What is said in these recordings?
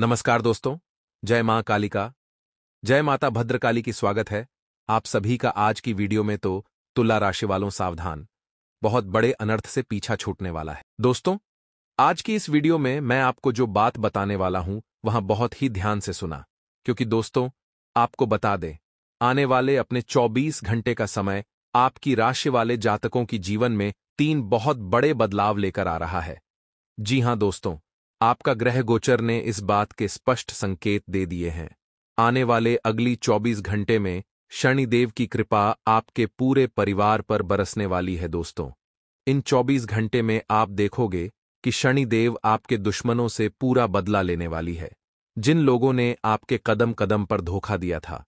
नमस्कार दोस्तों जय मां कालिका जय माता भद्रकाली की स्वागत है आप सभी का आज की वीडियो में तो तुला राशि वालों सावधान बहुत बड़े अनर्थ से पीछा छूटने वाला है दोस्तों आज की इस वीडियो में मैं आपको जो बात बताने वाला हूं वहां बहुत ही ध्यान से सुना क्योंकि दोस्तों आपको बता दें आने वाले अपने 24 घंटे का समय आपकी राशि वाले जातकों की जीवन में तीन बहुत बड़े बदलाव लेकर आ रहा है जी हां दोस्तों आपका ग्रह गोचर ने इस बात के स्पष्ट संकेत दे दिए हैं आने वाले अगली 24 घंटे में शनिदेव की कृपा आपके पूरे परिवार पर बरसने वाली है दोस्तों इन 24 घंटे में आप देखोगे कि शनिदेव आपके दुश्मनों से पूरा बदला लेने वाली है जिन लोगों ने आपके कदम कदम पर धोखा दिया था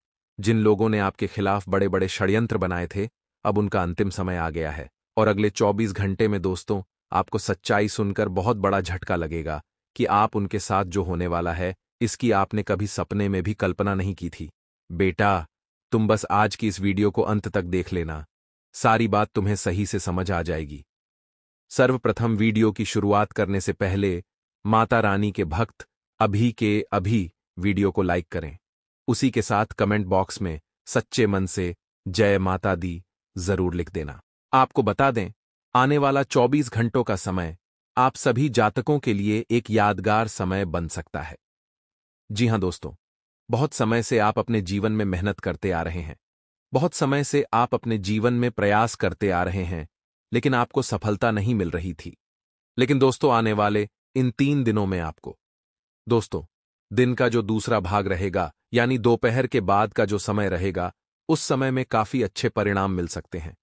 जिन लोगों ने आपके खिलाफ बड़े बड़े षड्यंत्र बनाए थे अब उनका अंतिम समय आ गया है और अगले 24 घंटे में दोस्तों आपको सच्चाई सुनकर बहुत बड़ा झटका लगेगा कि आप उनके साथ जो होने वाला है इसकी आपने कभी सपने में भी कल्पना नहीं की थी बेटा तुम बस आज की इस वीडियो को अंत तक देख लेना सारी बात तुम्हें सही से समझ आ जाएगी सर्वप्रथम वीडियो की शुरुआत करने से पहले माता रानी के भक्त अभी के अभी वीडियो को लाइक करें उसी के साथ कमेंट बॉक्स में सच्चे मन से जय माता दी जरूर लिख देना आपको बता दें आने वाला 24 घंटों का समय आप सभी जातकों के लिए एक यादगार समय बन सकता है जी हां दोस्तों बहुत समय से आप अपने जीवन में मेहनत करते आ रहे हैं बहुत समय से आप अपने जीवन में प्रयास करते आ रहे हैं लेकिन आपको सफलता नहीं मिल रही थी लेकिन दोस्तों आने वाले इन तीन दिनों में आपको दोस्तों दिन का जो दूसरा भाग रहेगा यानी दोपहर के बाद का जो समय रहेगा उस समय में काफी अच्छे परिणाम मिल सकते हैं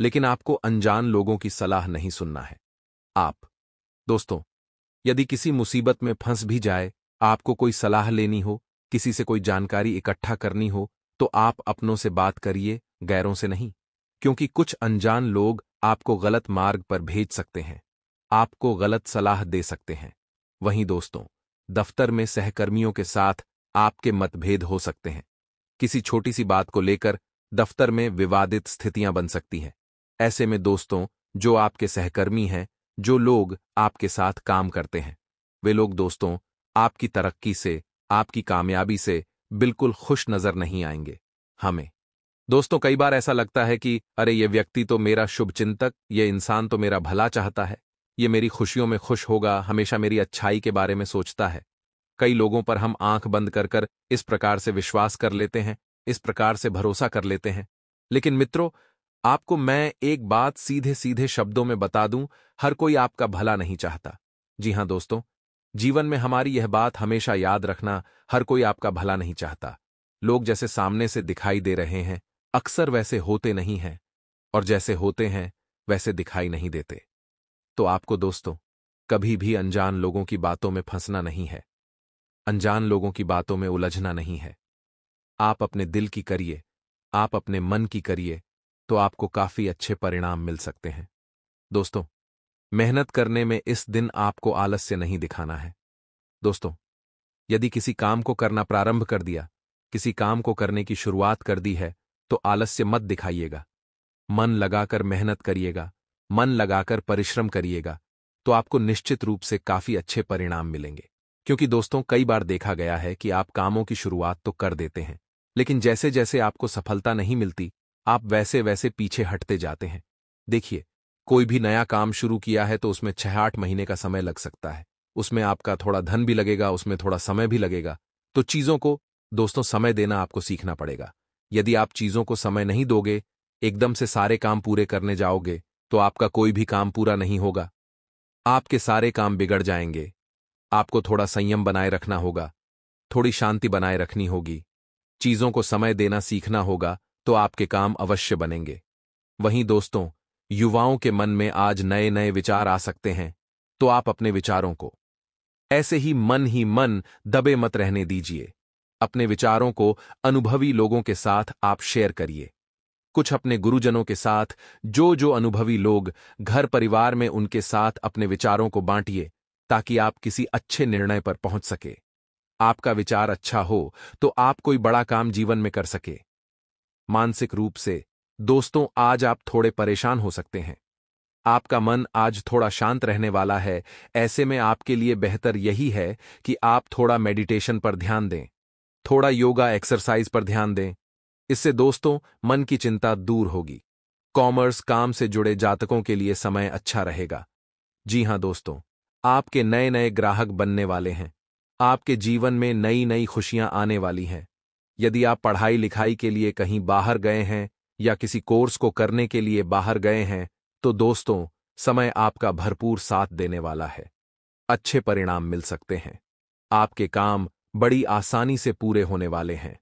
लेकिन आपको अनजान लोगों की सलाह नहीं सुनना है आप दोस्तों यदि किसी मुसीबत में फंस भी जाए आपको कोई सलाह लेनी हो किसी से कोई जानकारी इकट्ठा करनी हो तो आप अपनों से बात करिए गैरों से नहीं क्योंकि कुछ अनजान लोग आपको गलत मार्ग पर भेज सकते हैं आपको गलत सलाह दे सकते हैं वहीं दोस्तों दफ्तर में सहकर्मियों के साथ आपके मतभेद हो सकते हैं किसी छोटी सी बात को लेकर दफ्तर में विवादित स्थितियां बन सकती हैं ऐसे में दोस्तों जो आपके सहकर्मी हैं जो लोग आपके साथ काम करते हैं वे लोग दोस्तों आपकी तरक्की से आपकी कामयाबी से बिल्कुल खुश नजर नहीं आएंगे हमें दोस्तों कई बार ऐसा लगता है कि अरे ये व्यक्ति तो मेरा शुभचिंतक ये इंसान तो मेरा भला चाहता है ये मेरी खुशियों में खुश होगा हमेशा मेरी अच्छाई के बारे में सोचता है कई लोगों पर हम आंख बंद कर कर इस प्रकार से विश्वास कर लेते हैं इस प्रकार से भरोसा कर लेते हैं लेकिन मित्रों आपको मैं एक बात सीधे सीधे शब्दों में बता दूं हर कोई आपका भला नहीं चाहता जी हां दोस्तों जीवन में हमारी यह बात हमेशा याद रखना हर कोई आपका भला नहीं चाहता लोग जैसे सामने से दिखाई दे रहे हैं अक्सर वैसे होते नहीं हैं और जैसे होते हैं वैसे दिखाई नहीं देते तो आपको दोस्तों कभी भी अनजान लोगों की बातों में फंसना नहीं है अनजान लोगों की बातों में उलझना नहीं है आप अपने दिल की करिए आप अपने मन की करिए तो आपको काफी अच्छे परिणाम मिल सकते हैं दोस्तों मेहनत करने में इस दिन आपको आलस्य नहीं दिखाना है दोस्तों यदि किसी काम को करना प्रारंभ कर दिया किसी काम को करने की शुरुआत कर दी है तो आलस्य मत दिखाइएगा मन लगाकर मेहनत करिएगा मन लगाकर परिश्रम करिएगा तो आपको निश्चित रूप से काफी अच्छे परिणाम मिलेंगे क्योंकि दोस्तों कई बार देखा गया है कि आप कामों की शुरुआत तो कर देते हैं लेकिन जैसे जैसे आपको सफलता नहीं मिलती आप वैसे वैसे पीछे हटते जाते हैं देखिए कोई भी नया काम शुरू किया है तो उसमें छह आठ महीने का समय लग सकता है उसमें आपका थोड़ा धन भी लगेगा उसमें थोड़ा समय भी लगेगा तो चीज़ों को दोस्तों समय देना आपको सीखना पड़ेगा यदि आप चीज़ों को समय नहीं दोगे एकदम से सारे काम पूरे करने जाओगे तो आपका कोई भी काम पूरा नहीं होगा आपके सारे काम बिगड़ जाएंगे आपको थोड़ा संयम बनाए रखना होगा थोड़ी शांति बनाए रखनी होगी चीज़ों को समय देना सीखना होगा तो आपके काम अवश्य बनेंगे वहीं दोस्तों युवाओं के मन में आज नए नए विचार आ सकते हैं तो आप अपने विचारों को ऐसे ही मन ही मन दबे मत रहने दीजिए अपने विचारों को अनुभवी लोगों के साथ आप शेयर करिए कुछ अपने गुरुजनों के साथ जो जो अनुभवी लोग घर परिवार में उनके साथ अपने विचारों को बांटिए ताकि आप किसी अच्छे निर्णय पर पहुंच सके आपका विचार अच्छा हो तो आप कोई बड़ा काम जीवन में कर सके मानसिक रूप से दोस्तों आज आप थोड़े परेशान हो सकते हैं आपका मन आज थोड़ा शांत रहने वाला है ऐसे में आपके लिए बेहतर यही है कि आप थोड़ा मेडिटेशन पर ध्यान दें थोड़ा योगा एक्सरसाइज पर ध्यान दें इससे दोस्तों मन की चिंता दूर होगी कॉमर्स काम से जुड़े जातकों के लिए समय अच्छा रहेगा जी हां दोस्तों आपके नए नए ग्राहक बनने वाले हैं आपके जीवन में नई नई खुशियां आने वाली हैं यदि आप पढ़ाई लिखाई के लिए कहीं बाहर गए हैं या किसी कोर्स को करने के लिए बाहर गए हैं तो दोस्तों समय आपका भरपूर साथ देने वाला है अच्छे परिणाम मिल सकते हैं आपके काम बड़ी आसानी से पूरे होने वाले हैं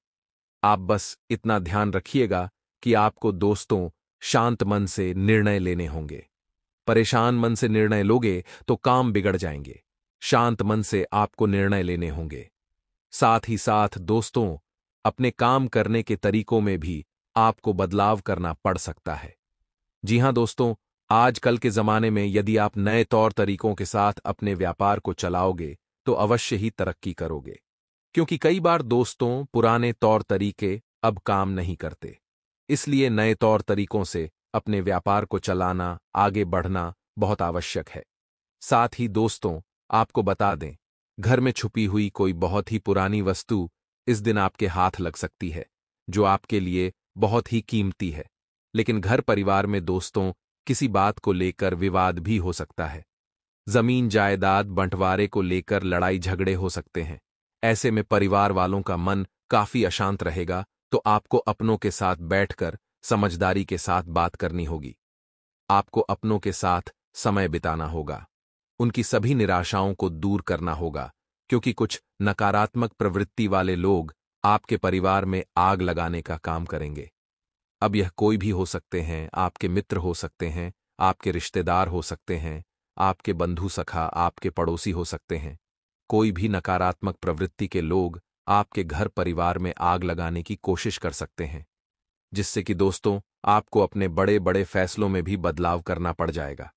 आप बस इतना ध्यान रखिएगा कि आपको दोस्तों शांत मन से निर्णय लेने होंगे परेशान मन से निर्णय लोगे तो काम बिगड़ जाएंगे शांत मन से आपको निर्णय लेने होंगे साथ ही साथ दोस्तों अपने काम करने के तरीकों में भी आपको बदलाव करना पड़ सकता है जी हां दोस्तों आजकल के ज़माने में यदि आप नए तौर तरीकों के साथ अपने व्यापार को चलाओगे तो अवश्य ही तरक्की करोगे क्योंकि कई बार दोस्तों पुराने तौर तरीके अब काम नहीं करते इसलिए नए तौर तरीकों से अपने व्यापार को चलाना आगे बढ़ना बहुत आवश्यक है साथ ही दोस्तों आपको बता दें घर में छुपी हुई कोई बहुत ही पुरानी वस्तु इस दिन आपके हाथ लग सकती है जो आपके लिए बहुत ही कीमती है लेकिन घर परिवार में दोस्तों किसी बात को लेकर विवाद भी हो सकता है जमीन जायदाद बंटवारे को लेकर लड़ाई झगड़े हो सकते हैं ऐसे में परिवार वालों का मन काफी अशांत रहेगा तो आपको अपनों के साथ बैठकर समझदारी के साथ बात करनी होगी आपको अपनों के साथ समय बिताना होगा उनकी सभी निराशाओं को दूर करना होगा क्योंकि कुछ नकारात्मक प्रवृत्ति वाले लोग आपके परिवार में आग लगाने का काम करेंगे अब यह कोई भी हो सकते हैं आपके मित्र हो सकते हैं आपके रिश्तेदार हो सकते हैं आपके बंधु सखा आपके पड़ोसी हो सकते हैं कोई भी नकारात्मक प्रवृत्ति के लोग आपके घर परिवार में आग लगाने की कोशिश कर सकते हैं जिससे कि दोस्तों आपको अपने बड़े बड़े फैसलों में भी बदलाव करना पड़ जाएगा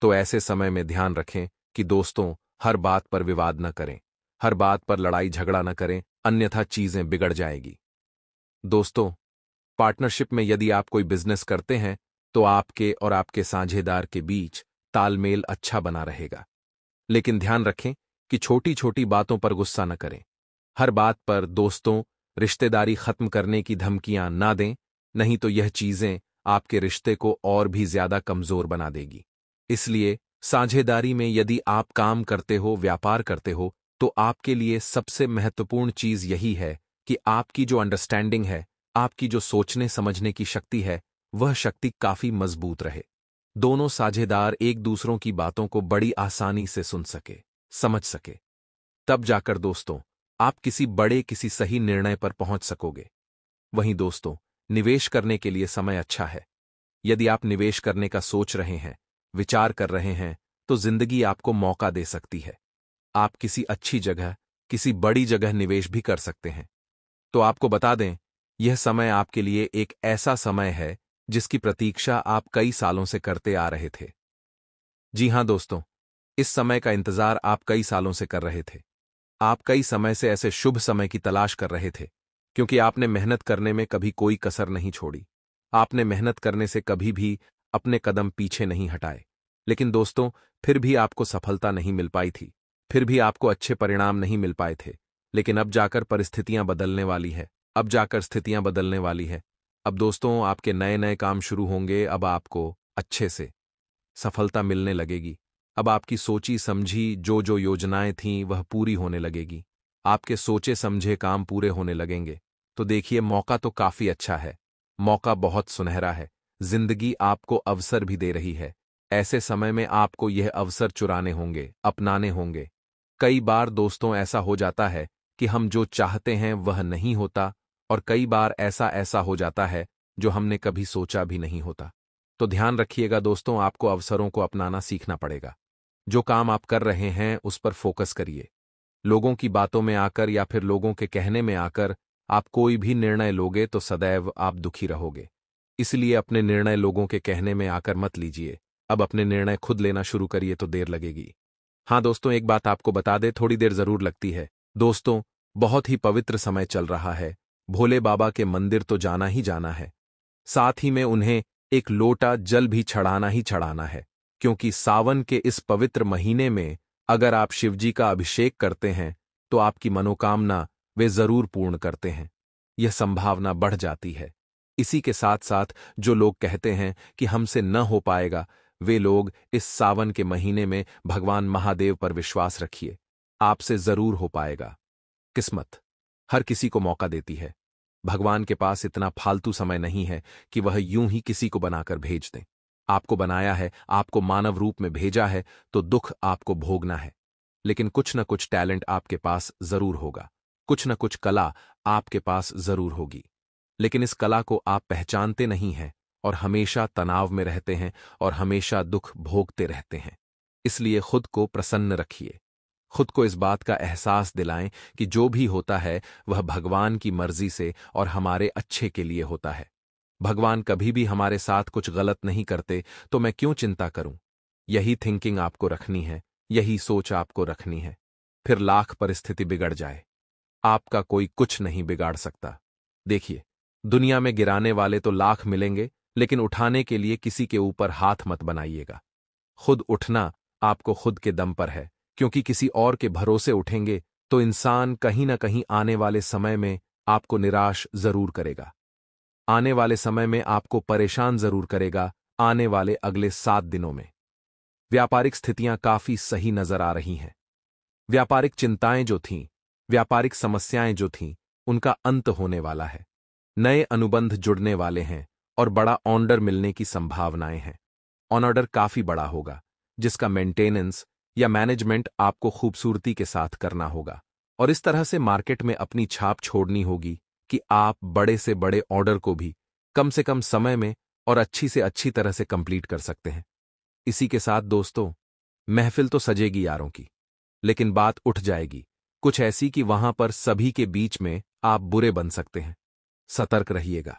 तो ऐसे समय में ध्यान रखें कि दोस्तों हर बात पर विवाद न करें हर बात पर लड़ाई झगड़ा न करें अन्यथा चीजें बिगड़ जाएगी दोस्तों पार्टनरशिप में यदि आप कोई बिजनेस करते हैं तो आपके और आपके साझेदार के बीच तालमेल अच्छा बना रहेगा लेकिन ध्यान रखें कि छोटी छोटी बातों पर गुस्सा न करें हर बात पर दोस्तों रिश्तेदारी खत्म करने की धमकियां ना दें नहीं तो यह चीजें आपके रिश्ते को और भी ज्यादा कमजोर बना देगी इसलिए साझेदारी में यदि आप काम करते हो व्यापार करते हो तो आपके लिए सबसे महत्वपूर्ण चीज यही है कि आपकी जो अंडरस्टैंडिंग है आपकी जो सोचने समझने की शक्ति है वह शक्ति काफी मजबूत रहे दोनों साझेदार एक दूसरों की बातों को बड़ी आसानी से सुन सके समझ सके तब जाकर दोस्तों आप किसी बड़े किसी सही निर्णय पर पहुंच सकोगे वहीं दोस्तों निवेश करने के लिए समय अच्छा है यदि आप निवेश करने का सोच रहे हैं विचार कर रहे हैं तो जिंदगी आपको मौका दे सकती है आप किसी अच्छी जगह किसी बड़ी जगह निवेश भी कर सकते हैं तो आपको बता दें यह समय आपके लिए एक ऐसा समय है जिसकी प्रतीक्षा आप कई सालों से करते आ रहे थे जी हां दोस्तों इस समय का इंतजार आप कई सालों से कर रहे थे आप कई समय से ऐसे शुभ समय की तलाश कर रहे थे क्योंकि आपने मेहनत करने में कभी कोई कसर नहीं छोड़ी आपने मेहनत करने से कभी भी अपने कदम पीछे नहीं हटाए लेकिन दोस्तों फिर भी आपको सफलता नहीं मिल पाई थी फिर भी आपको अच्छे परिणाम नहीं मिल पाए थे लेकिन अब जाकर परिस्थितियां बदलने वाली है अब जाकर स्थितियां बदलने वाली है अब दोस्तों आपके नए नए काम शुरू होंगे अब आपको अच्छे से सफलता मिलने लगेगी अब आपकी सोची समझी जो जो योजनाएं थीं वह पूरी होने लगेगी आपके सोचे समझे काम पूरे होने लगेंगे तो देखिए मौका तो काफी अच्छा है मौका बहुत सुनहरा है जिंदगी आपको अवसर भी दे रही है ऐसे समय में आपको यह अवसर चुराने होंगे अपनाने होंगे कई बार दोस्तों ऐसा हो जाता है कि हम जो चाहते हैं वह नहीं होता और कई बार ऐसा ऐसा हो जाता है जो हमने कभी सोचा भी नहीं होता तो ध्यान रखिएगा दोस्तों आपको अवसरों को अपनाना सीखना पड़ेगा जो काम आप कर रहे हैं उस पर फोकस करिए लोगों की बातों में आकर या फिर लोगों के कहने में आकर आप कोई भी निर्णय लोगे तो सदैव आप दुखी रहोगे इसलिए अपने निर्णय लोगों के कहने में आकर मत लीजिए अब अपने निर्णय खुद लेना शुरू करिए तो देर लगेगी हाँ दोस्तों एक बात आपको बता दे थोड़ी देर जरूर लगती है दोस्तों बहुत ही पवित्र समय चल रहा है भोले बाबा के मंदिर तो जाना ही जाना है साथ ही में उन्हें एक लोटा जल भी चढ़ाना ही चढ़ाना है क्योंकि सावन के इस पवित्र महीने में अगर आप शिवजी का अभिषेक करते हैं तो आपकी मनोकामना वे जरूर पूर्ण करते हैं यह संभावना बढ़ जाती है इसी के साथ साथ जो लोग कहते हैं कि हमसे न हो पाएगा वे लोग इस सावन के महीने में भगवान महादेव पर विश्वास रखिए आपसे जरूर हो पाएगा किस्मत हर किसी को मौका देती है भगवान के पास इतना फालतू समय नहीं है कि वह यूं ही किसी को बनाकर भेज दें आपको बनाया है आपको मानव रूप में भेजा है तो दुख आपको भोगना है लेकिन कुछ न कुछ टैलेंट आपके पास जरूर होगा कुछ न कुछ कला आपके पास जरूर होगी लेकिन इस कला को आप पहचानते नहीं हैं और हमेशा तनाव में रहते हैं और हमेशा दुख भोगते रहते हैं इसलिए खुद को प्रसन्न रखिए खुद को इस बात का एहसास दिलाएं कि जो भी होता है वह भगवान की मर्जी से और हमारे अच्छे के लिए होता है भगवान कभी भी हमारे साथ कुछ गलत नहीं करते तो मैं क्यों चिंता करूं यही थिंकिंग आपको रखनी है यही सोच आपको रखनी है फिर लाख परिस्थिति बिगड़ जाए आपका कोई कुछ नहीं बिगाड़ सकता देखिए दुनिया में गिराने वाले तो लाख मिलेंगे लेकिन उठाने के लिए किसी के ऊपर हाथ मत बनाइएगा खुद उठना आपको खुद के दम पर है क्योंकि किसी और के भरोसे उठेंगे तो इंसान कहीं ना कहीं आने वाले समय में आपको निराश जरूर करेगा आने वाले समय में आपको परेशान जरूर करेगा आने वाले अगले सात दिनों में व्यापारिक स्थितियां काफी सही नजर आ रही हैं व्यापारिक चिंताएं जो थीं व्यापारिक समस्याएं जो थीं उनका अंत होने वाला है नए अनुबंध जुड़ने वाले हैं और बड़ा ऑनडर मिलने की संभावनाएं हैं ऑनऑर्डर काफी बड़ा होगा जिसका मेंटेनेंस या मैनेजमेंट आपको खूबसूरती के साथ करना होगा और इस तरह से मार्केट में अपनी छाप छोड़नी होगी कि आप बड़े से बड़े ऑर्डर को भी कम से कम समय में और अच्छी से अच्छी तरह से कंप्लीट कर सकते हैं इसी के साथ दोस्तों महफिल तो सजेगी यारों की लेकिन बात उठ जाएगी कुछ ऐसी कि वहां पर सभी के बीच में आप बुरे बन सकते हैं सतर्क रहिएगा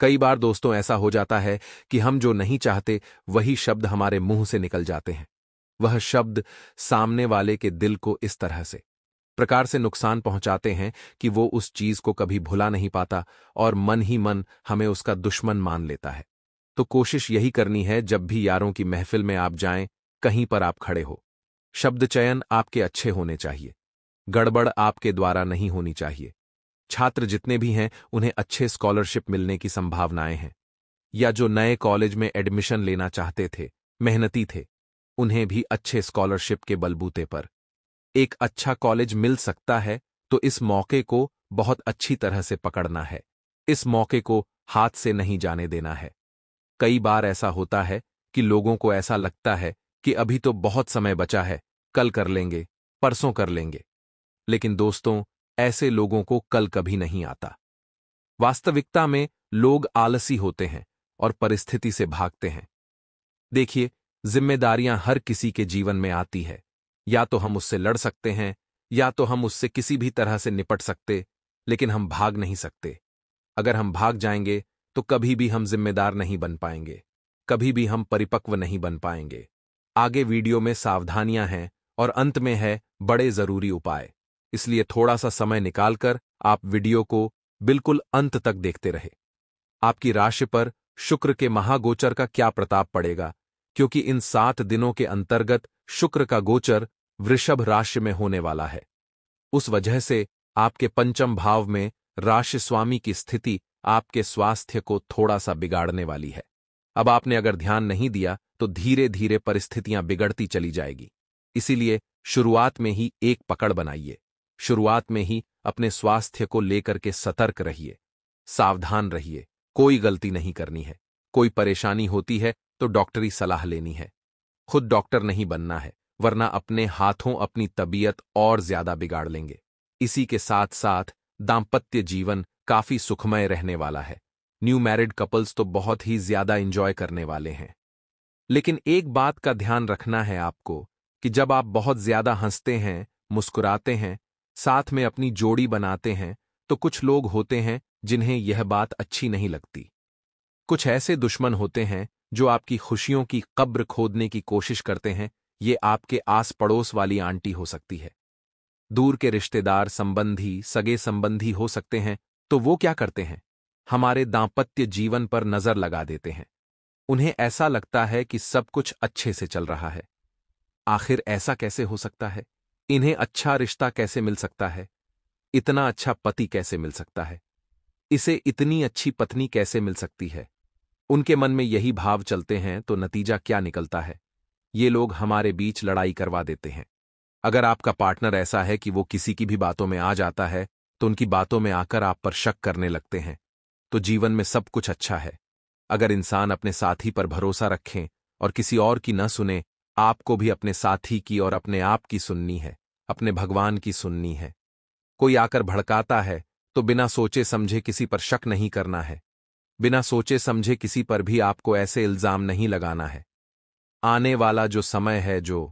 कई बार दोस्तों ऐसा हो जाता है कि हम जो नहीं चाहते वही शब्द हमारे मुंह से निकल जाते हैं वह शब्द सामने वाले के दिल को इस तरह से प्रकार से नुकसान पहुंचाते हैं कि वो उस चीज को कभी भुला नहीं पाता और मन ही मन हमें उसका दुश्मन मान लेता है तो कोशिश यही करनी है जब भी यारों की महफिल में आप जाएं कहीं पर आप खड़े हो शब्द चयन आपके अच्छे होने चाहिए गड़बड़ आपके द्वारा नहीं होनी चाहिए छात्र जितने भी हैं उन्हें अच्छे स्कॉलरशिप मिलने की संभावनाएं हैं या जो नए कॉलेज में एडमिशन लेना चाहते थे मेहनती थे उन्हें भी अच्छे स्कॉलरशिप के बलबूते पर एक अच्छा कॉलेज मिल सकता है तो इस मौके को बहुत अच्छी तरह से पकड़ना है इस मौके को हाथ से नहीं जाने देना है कई बार ऐसा होता है कि लोगों को ऐसा लगता है कि अभी तो बहुत समय बचा है कल कर लेंगे परसों कर लेंगे लेकिन दोस्तों ऐसे लोगों को कल कभी नहीं आता वास्तविकता में लोग आलसी होते हैं और परिस्थिति से भागते हैं देखिए जिम्मेदारियां हर किसी के जीवन में आती है या तो हम उससे लड़ सकते हैं या तो हम उससे किसी भी तरह से निपट सकते लेकिन हम भाग नहीं सकते अगर हम भाग जाएंगे तो कभी भी हम जिम्मेदार नहीं बन पाएंगे कभी भी हम परिपक्व नहीं बन पाएंगे आगे वीडियो में सावधानियां हैं और अंत में है बड़े जरूरी उपाय इसलिए थोड़ा सा समय निकालकर आप वीडियो को बिल्कुल अंत तक देखते रहे आपकी राशि पर शुक्र के महागोचर का क्या प्रताप पड़ेगा क्योंकि इन सात दिनों के अंतर्गत शुक्र का गोचर वृषभ राशि में होने वाला है उस वजह से आपके पंचम भाव में राशि स्वामी की स्थिति आपके स्वास्थ्य को थोड़ा सा बिगाड़ने वाली है अब आपने अगर ध्यान नहीं दिया तो धीरे धीरे परिस्थितियां बिगड़ती चली जाएगी इसीलिए शुरुआत में ही एक पकड़ बनाइए शुरुआत में ही अपने स्वास्थ्य को लेकर के सतर्क रहिए सावधान रहिए कोई गलती नहीं करनी है कोई परेशानी होती है तो डॉक्टरी सलाह लेनी है खुद डॉक्टर नहीं बनना है वरना अपने हाथों अपनी तबीयत और ज्यादा बिगाड़ लेंगे इसी के साथ साथ दाम्पत्य जीवन काफी सुखमय रहने वाला है न्यू मैरिड कपल्स तो बहुत ही ज्यादा इंजॉय करने वाले हैं लेकिन एक बात का ध्यान रखना है आपको कि जब आप बहुत ज्यादा हंसते हैं मुस्कुराते हैं साथ में अपनी जोड़ी बनाते हैं तो कुछ लोग होते हैं जिन्हें यह बात अच्छी नहीं लगती कुछ ऐसे दुश्मन होते हैं जो आपकी खुशियों की कब्र खोदने की कोशिश करते हैं ये आपके आस पड़ोस वाली आंटी हो सकती है दूर के रिश्तेदार संबंधी सगे संबंधी हो सकते हैं तो वो क्या करते हैं हमारे दाम्पत्य जीवन पर नजर लगा देते हैं उन्हें ऐसा लगता है कि सब कुछ अच्छे से चल रहा है आखिर ऐसा कैसे हो सकता है इन्हें अच्छा रिश्ता कैसे मिल सकता है इतना अच्छा पति कैसे मिल सकता है इसे इतनी अच्छी पत्नी कैसे मिल सकती है उनके मन में यही भाव चलते हैं तो नतीजा क्या निकलता है ये लोग हमारे बीच लड़ाई करवा देते हैं अगर आपका पार्टनर ऐसा है कि वो किसी की भी बातों में आ जाता है तो उनकी बातों में आकर आप पर शक करने लगते हैं तो जीवन में सब कुछ अच्छा है अगर इंसान अपने साथी पर भरोसा रखें और किसी और की न सुने आपको भी अपने साथी की और अपने आप की सुननी है अपने भगवान की सुननी है कोई आकर भड़काता है तो बिना सोचे समझे किसी पर शक नहीं करना है बिना सोचे समझे किसी पर भी आपको ऐसे इल्जाम नहीं लगाना है आने वाला जो समय है जो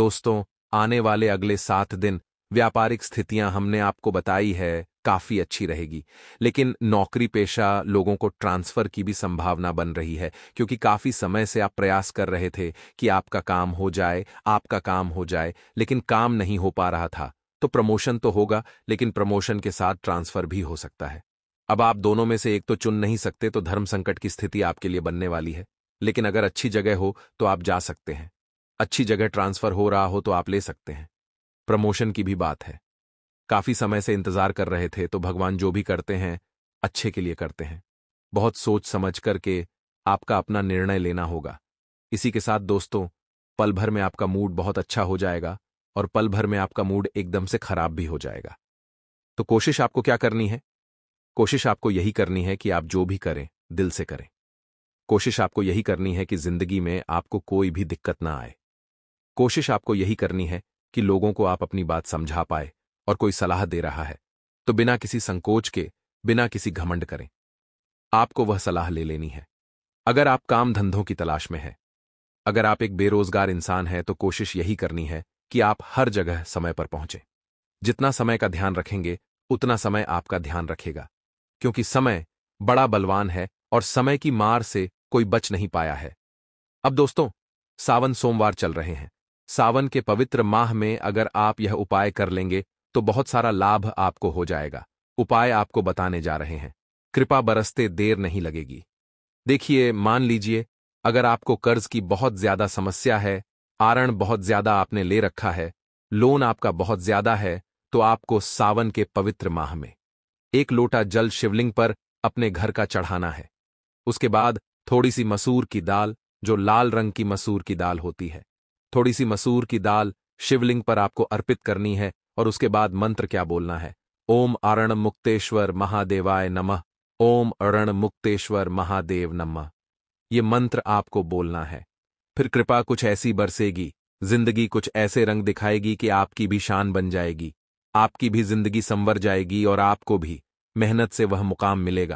दोस्तों आने वाले अगले सात दिन व्यापारिक स्थितियां हमने आपको बताई है काफ़ी अच्छी रहेगी लेकिन नौकरी पेशा लोगों को ट्रांसफ़र की भी संभावना बन रही है क्योंकि काफ़ी समय से आप प्रयास कर रहे थे कि आपका काम हो जाए आपका काम हो जाए लेकिन काम नहीं हो पा रहा था तो प्रमोशन तो होगा लेकिन प्रमोशन के साथ ट्रांसफ़र भी हो सकता है अब आप दोनों में से एक तो चुन नहीं सकते तो धर्म संकट की स्थिति आपके लिए बनने वाली है लेकिन अगर अच्छी जगह हो तो आप जा सकते हैं अच्छी जगह ट्रांसफ़र हो रहा हो तो आप ले सकते हैं प्रमोशन की भी बात है काफी समय से इंतजार कर रहे थे तो भगवान जो भी करते हैं अच्छे के लिए करते हैं बहुत सोच समझ करके आपका अपना निर्णय लेना होगा इसी के साथ दोस्तों पल भर में आपका मूड बहुत अच्छा हो जाएगा और पल भर में आपका मूड एकदम से खराब भी हो जाएगा तो कोशिश आपको क्या करनी है कोशिश आपको यही करनी है कि आप जो भी करें दिल से करें कोशिश आपको यही करनी है कि जिंदगी में आपको कोई भी दिक्कत ना आए कोशिश आपको यही करनी है कि लोगों को आप अपनी बात समझा पाए और कोई सलाह दे रहा है तो बिना किसी संकोच के बिना किसी घमंड करें आपको वह सलाह ले लेनी है अगर आप काम धंधों की तलाश में हैं अगर आप एक बेरोजगार इंसान हैं तो कोशिश यही करनी है कि आप हर जगह समय पर पहुंचें जितना समय का ध्यान रखेंगे उतना समय आपका ध्यान रखेगा क्योंकि समय बड़ा बलवान है और समय की मार से कोई बच नहीं पाया है अब दोस्तों सावन सोमवार चल रहे हैं सावन के पवित्र माह में अगर आप यह उपाय कर लेंगे तो बहुत सारा लाभ आपको हो जाएगा उपाय आपको बताने जा रहे हैं कृपा बरसते देर नहीं लगेगी देखिए मान लीजिए अगर आपको कर्ज की बहुत ज्यादा समस्या है आरण बहुत ज्यादा आपने ले रखा है लोन आपका बहुत ज्यादा है तो आपको सावन के पवित्र माह में एक लोटा जल शिवलिंग पर अपने घर का चढ़ाना है उसके बाद थोड़ी सी मसूर की दाल जो लाल रंग की मसूर की दाल होती है थोड़ी सी मसूर की दाल शिवलिंग पर आपको अर्पित करनी है और उसके बाद मंत्र क्या बोलना है ओम अरण मुक्तेश्वर महादेवाय नमः ओम अरण मुक्तेश्वर महादेव नमः ये मंत्र आपको बोलना है फिर कृपा कुछ ऐसी बरसेगी जिंदगी कुछ ऐसे रंग दिखाएगी कि आपकी भी शान बन जाएगी आपकी भी जिंदगी संवर जाएगी और आपको भी मेहनत से वह मुकाम मिलेगा